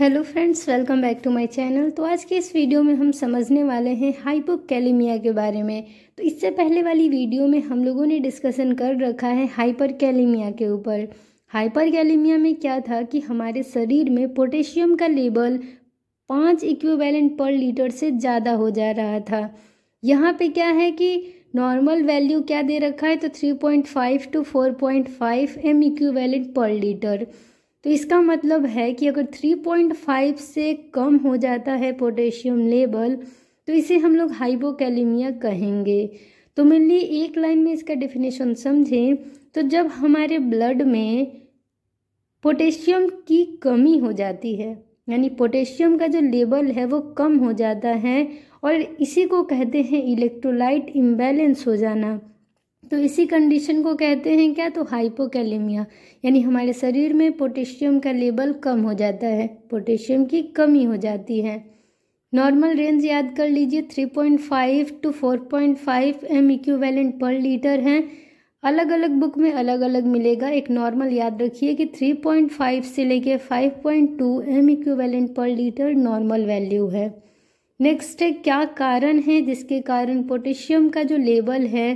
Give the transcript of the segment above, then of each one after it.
hello friends welcome back to my channel तो आज के इस वीडियो में हम समझने वाले हैं हाइपोकैलेमिया के बारे में तो इससे पहले वाली वीडियो में हम लोगों ने डिस्कशन कर रखा है हाइपरकैलेमिया के ऊपर हाइपरकैलेमिया में क्या था कि हमारे शरीर में पोटेशियम का लेवल पाँच इक्वेलेंट पर लीटर से ज़्यादा हो जा रहा था यहाँ पर क्या है कि नॉर्मल वैल्यू क्या दे रखा है तो three point five to four point five M equivalent per litre तो इसका मतलब है कि अगर 3.5 से कम हो जाता है पोटेशियम लेवल तो इसे हम लोग हाइपोकैलेमिया कहेंगे तो मेनली एक लाइन में इसका डिफिनेशन समझें तो जब हमारे ब्लड में पोटेशियम की कमी हो जाती है यानी पोटेशियम का जो लेवल है वो कम हो जाता है और इसी को कहते हैं इलेक्ट्रोलाइट इम्बैलेंस हो जाना तो इसी कंडीशन को कहते हैं क्या तो हाइपोकैलेमिया यानी हमारे शरीर में पोटेशियम का लेवल कम हो जाता है पोटेशियम की कमी हो जाती है नॉर्मल रेंज याद कर लीजिए 3.5 to 4.5 point M equivalent per litre हैं अलग अलग बुक में अलग अलग मिलेगा एक नॉर्मल याद रखिए कि 3.5 से लेके 5.2 point two M equivalent per litre normal value है नेक्स्ट है क्या कारण है जिसके कारण पोटेशियम का जो लेवल है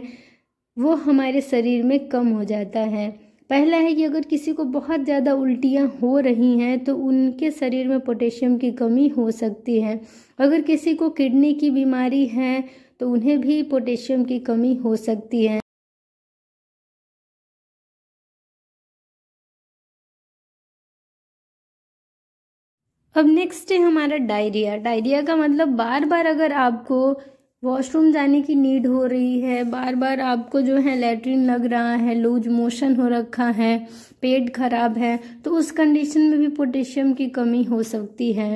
वो हमारे शरीर में कम हो जाता है पहला है कि अगर किसी को बहुत ज़्यादा उल्टियाँ हो रही हैं तो उनके शरीर में पोटेशियम की कमी हो सकती है अगर किसी को किडनी की बीमारी है तो उन्हें भी पोटेशियम की कमी हो सकती है अब नेक्स्ट है हमारा डायरिया डायरिया का मतलब बार बार अगर आपको वॉशरूम जाने की नीड हो रही है बार बार आपको जो है लेटरिन लग रहा है लूज मोशन हो रखा है पेट खराब है तो उस कंडीशन में भी पोटेशियम की कमी हो सकती है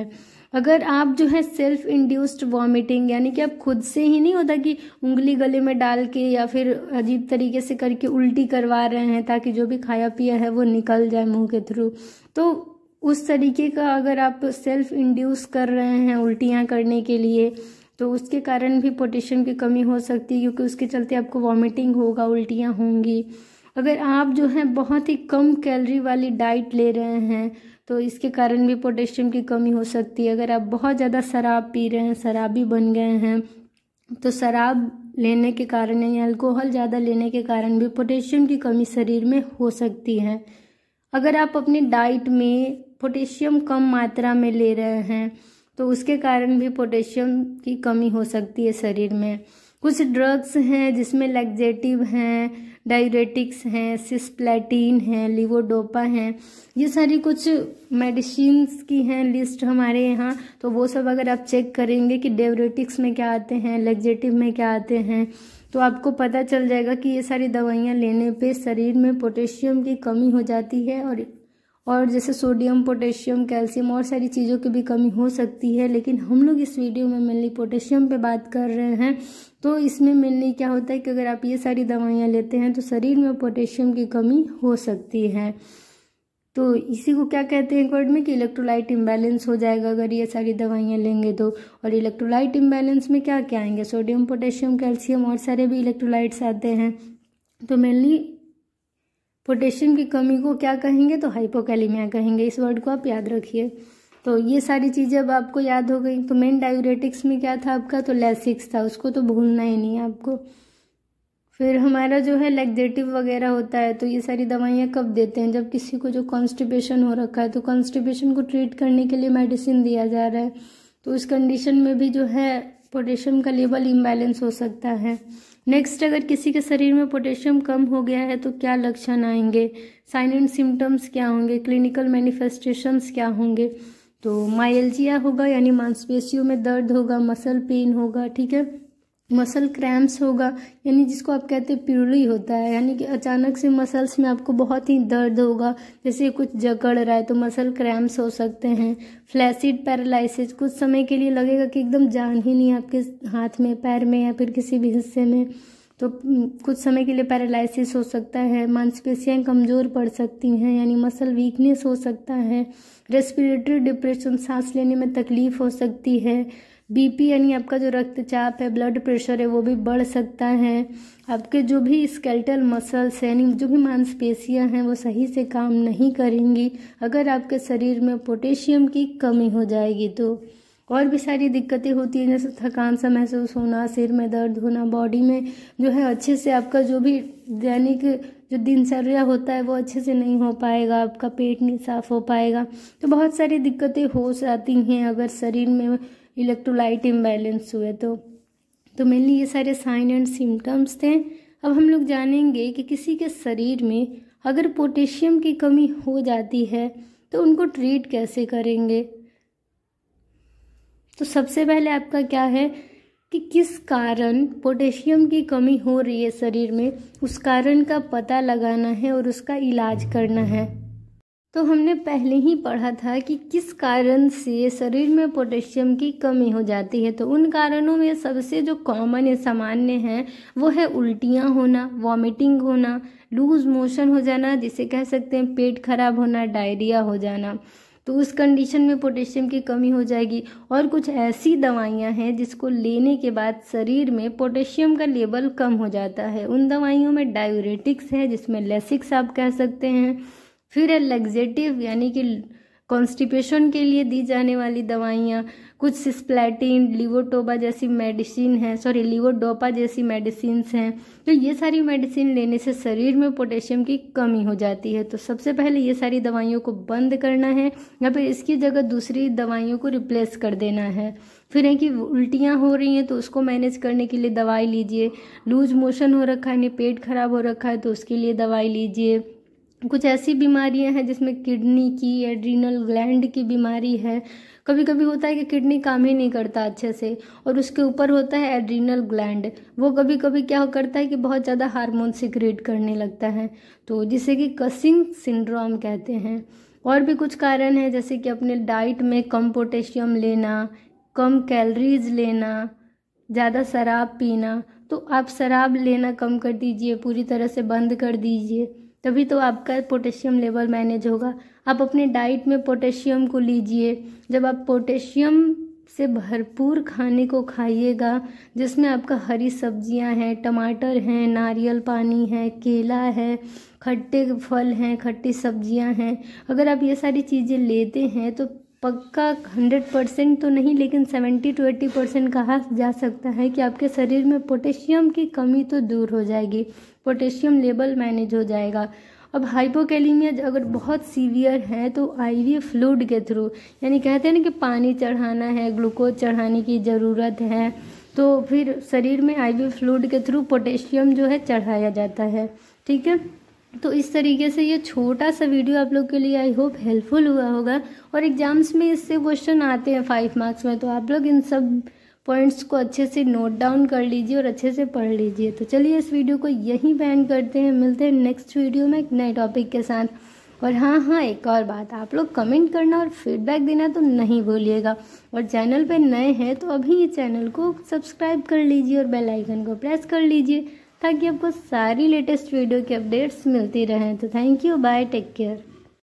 अगर आप जो है सेल्फ इंड्यूस्ड वॉमिटिंग यानी कि आप खुद से ही नहीं होता कि उंगली गले में डाल के या फिर अजीब तरीके से करके उल्टी करवा रहे हैं ताकि जो भी खाया पिया है वो निकल जाए मुंह के थ्रू तो उस तरीके का अगर आप सेल्फ इंड्यूस कर रहे हैं उल्टियाँ करने के लिए तो उसके कारण भी पोटेशियम की कमी हो सकती है क्योंकि उसके चलते आपको वॉमिटिंग होगा उल्टियाँ होंगी अगर आप जो है बहुत ही कम कैलरी वाली डाइट ले रहे हैं तो इसके कारण भी पोटेशियम की कमी हो सकती है अगर आप बहुत ज़्यादा शराब पी रहे हैं शराबी बन गए हैं तो शराब लेने के कारण या अल्कोहल ज़्यादा लेने के कारण भी पोटेशियम की कमी शरीर में हो सकती है अगर आप अपनी डाइट में पोटेशियम कम मात्रा में ले रहे हैं तो उसके कारण भी पोटेशियम की कमी हो सकती है शरीर में कुछ ड्रग्स हैं जिसमें लैगजेटिव हैं डायरेटिक्स हैं सिस्प्लेटीन हैं लिवोडोपा हैं ये सारी कुछ मेडिसिन्स की हैं लिस्ट हमारे यहाँ तो वो सब अगर आप चेक करेंगे कि डायरेटिक्स में क्या आते हैं लैगजेटिव में क्या आते हैं तो आपको पता चल जाएगा कि ये सारी दवाइयाँ लेने पे शरीर में पोटेशियम की कमी हो जाती है और और जैसे सोडियम पोटेशियम कैल्शियम और सारी चीज़ों की भी कमी हो सकती है लेकिन हम लोग इस वीडियो में मेनली पोटेशियम पे बात कर रहे हैं तो इसमें मेनली क्या होता है कि अगर आप ये सारी दवाइयाँ लेते हैं तो शरीर में पोटेशियम की कमी हो सकती है तो इसी को क्या कहते हैं वर्ड में कि इलेक्ट्रोलाइट इम्बैलेंस हो जाएगा अगर ये सारी दवाइयाँ लेंगे तो और इलेक्ट्रोलाइट इम्बैलेंस में क्या क्या आएंगे सोडियम पोटेशियम कैल्शियम और सारे भी इलेक्ट्रोलाइट्स आते हैं तो मेनली पोटेशियम की कमी को क्या कहेंगे तो हाइपोकैलीमिया कहेंगे इस वर्ड को आप याद रखिए तो ये सारी चीज़ें अब आपको याद हो गई तो मेन डायूरेटिक्स में क्या था आपका तो लेसिक्स था उसको तो भूलना ही नहीं है आपको फिर हमारा जो है लेगजेटिव वगैरह होता है तो ये सारी दवाइयाँ कब देते हैं जब किसी को जो कॉन्स्टिपेशन हो रखा है तो कॉन्स्टिपेशन को ट्रीट करने के लिए मेडिसिन दिया जा रहा है तो उस कंडीशन में भी जो है पोटेशियम का लेवल इम्बैलेंस हो सकता है नेक्स्ट अगर किसी के शरीर में पोटेशियम कम हो गया है तो क्या लक्षण आएंगे साइन एंड सिम्टम्स क्या होंगे क्लिनिकल मैनिफेस्टेशंस क्या होंगे तो माइल्जिया होगा यानी मांसपेशियों में दर्द होगा मसल पेन होगा ठीक है मसल क्रैम्प्स होगा यानी जिसको आप कहते हैं पिरुली होता है यानी कि अचानक से मसल्स में आपको बहुत ही दर्द होगा जैसे कुछ जकड़ रहा है तो मसल क्रैम्प्स हो सकते हैं फ्लैसिड पैरालिसिस कुछ समय के लिए लगेगा कि एकदम जान ही नहीं आपके हाथ में पैर में या फिर किसी भी हिस्से में तो कुछ समय के लिए पैरालिसिस हो सकता है मांसपेशियाँ कमज़ोर पड़ सकती हैं यानी मसल वीकनेस हो सकता है रेस्पिरेटरी डिप्रेशन सांस लेने में तकलीफ़ हो सकती है बीपी यानी आपका जो रक्तचाप है ब्लड प्रेशर है वो भी बढ़ सकता है आपके जो भी स्केल्टल मसल्स यानी जो भी मांसपेशियां हैं वो सही से काम नहीं करेंगी अगर आपके शरीर में पोटेशियम की कमी हो जाएगी तो और भी सारी दिक्कतें होती हैं जैसे थकान सा महसूस होना सिर में दर्द होना बॉडी में जो है अच्छे से आपका जो भी दैनिक जो दिनचर्या होता है वो अच्छे से नहीं हो पाएगा आपका पेट नहीं साफ हो पाएगा तो बहुत सारी दिक्कतें हो जाती हैं अगर शरीर में इलेक्ट्रोलाइट इम्बैलेंस हुए तो तो मेनली ये सारे साइन एंड सिम्टम्स थे अब हम लोग जानेंगे कि किसी के शरीर में अगर पोटेशियम की कमी हो जाती है तो उनको ट्रीट कैसे करेंगे तो सबसे पहले आपका क्या है कि किस कारण पोटेशियम की कमी हो रही है शरीर में उस कारण का पता लगाना है और उसका इलाज करना है तो हमने पहले ही पढ़ा था कि किस कारण से शरीर में पोटेशियम की कमी हो जाती है तो उन कारणों में सबसे जो कॉमन या सामान्य है वो है उल्टियाँ होना वॉमिटिंग होना लूज मोशन हो जाना जिसे कह सकते हैं पेट खराब होना डायरिया हो जाना तो उस कंडीशन में पोटेशियम की कमी हो जाएगी और कुछ ऐसी दवाइयां हैं जिसको लेने के बाद शरीर में पोटेशियम का लेवल कम हो जाता है उन दवाइयों में डायोरेटिक्स है जिसमें लेसिक्स आप कह सकते हैं फिर है लेग्जेटिव यानी कि कॉन्स्टिपेशन के लिए दी जाने वाली दवाइयाँ कुछ सिस्प्लेटिन लिवोटोबा जैसी मेडिसिन है सॉरी लिवोडोपा जैसी मेडिसिन हैं तो ये सारी मेडिसिन लेने से शरीर में पोटेशियम की कमी हो जाती है तो सबसे पहले ये सारी दवाइयों को बंद करना है या फिर इसकी जगह दूसरी दवाइयों को रिप्लेस कर देना है फिर है कि उल्टियाँ हो रही हैं तो उसको मैनेज करने के लिए दवाई लीजिए लूज मोशन हो रखा है यानी पेट खराब हो रखा है तो उसके लिए दवाई लीजिए कुछ ऐसी बीमारियां हैं जिसमें किडनी की एड्रीनल ग्लैंड की बीमारी है कभी कभी होता है कि किडनी काम ही नहीं करता अच्छे से और उसके ऊपर होता है एड्रीनल ग्लैंड वो कभी कभी क्या करता है कि बहुत ज़्यादा हार्मोन सिक्रेट करने लगता है तो जिसे कि कसिंग सिंड्रोम कहते हैं और भी कुछ कारण हैं जैसे कि अपने डाइट में कम पोटेशियम लेना कम कैलरीज लेना ज़्यादा शराब पीना तो आप शराब लेना कम कर दीजिए पूरी तरह से बंद कर दीजिए तभी तो आपका पोटेशियम लेवल मैनेज होगा आप अपने डाइट में पोटेशियम को लीजिए जब आप पोटेशियम से भरपूर खाने को खाइएगा जिसमें आपका हरी सब्जियां हैं टमाटर हैं नारियल पानी है केला है खट्टे फल हैं खट्टी सब्जियां हैं अगर आप ये सारी चीज़ें लेते हैं तो पक्का हंड्रेड परसेंट तो नहीं लेकिन सेवेंटी टू एट्टी परसेंट कहा जा सकता है कि आपके शरीर में पोटेशियम की कमी तो दूर हो जाएगी पोटेशियम लेवल मैनेज हो जाएगा अब हाइपोकैलीमिया अगर बहुत सीवियर है तो आईवी फ्लूड के थ्रू यानी कहते हैं ना कि पानी चढ़ाना है ग्लूकोज चढ़ाने की ज़रूरत है तो फिर शरीर में आईवी फ्लूड के थ्रू पोटेशियम जो है चढ़ाया जाता है ठीक है तो इस तरीके से ये छोटा सा वीडियो आप लोग के लिए आई होप हेल्पफुल हुआ होगा और एग्जाम्स में इससे क्वेश्चन आते हैं फाइव मार्क्स में तो आप लोग इन सब पॉइंट्स को अच्छे से नोट डाउन कर लीजिए और अच्छे से पढ़ लीजिए तो चलिए इस वीडियो को यहीं बैन करते हैं मिलते हैं नेक्स्ट वीडियो में एक नए टॉपिक के साथ और हाँ हाँ एक और बात आप लोग कमेंट करना और फीडबैक देना तो नहीं भूलिएगा और चैनल पर नए हैं तो अभी ये चैनल को सब्सक्राइब कर लीजिए और बेलाइकन को प्रेस कर लीजिए ताकि आपको सारी लेटेस्ट वीडियो की अपडेट्स मिलती रहें तो thank you bye take care